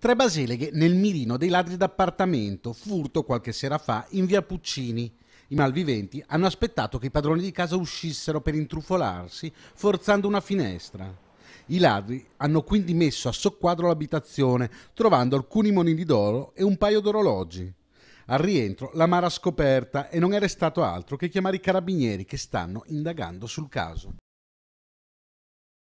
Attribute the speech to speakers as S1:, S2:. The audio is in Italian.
S1: Tre basiliche nel mirino dei ladri d'appartamento, furto qualche sera fa in via Puccini. I malviventi hanno aspettato che i padroni di casa uscissero per intrufolarsi, forzando una finestra. I ladri hanno quindi messo a soqquadro l'abitazione, trovando alcuni monili d'oro e un paio d'orologi. Al rientro la mara scoperta e non è restato altro che chiamare i carabinieri che stanno indagando sul caso.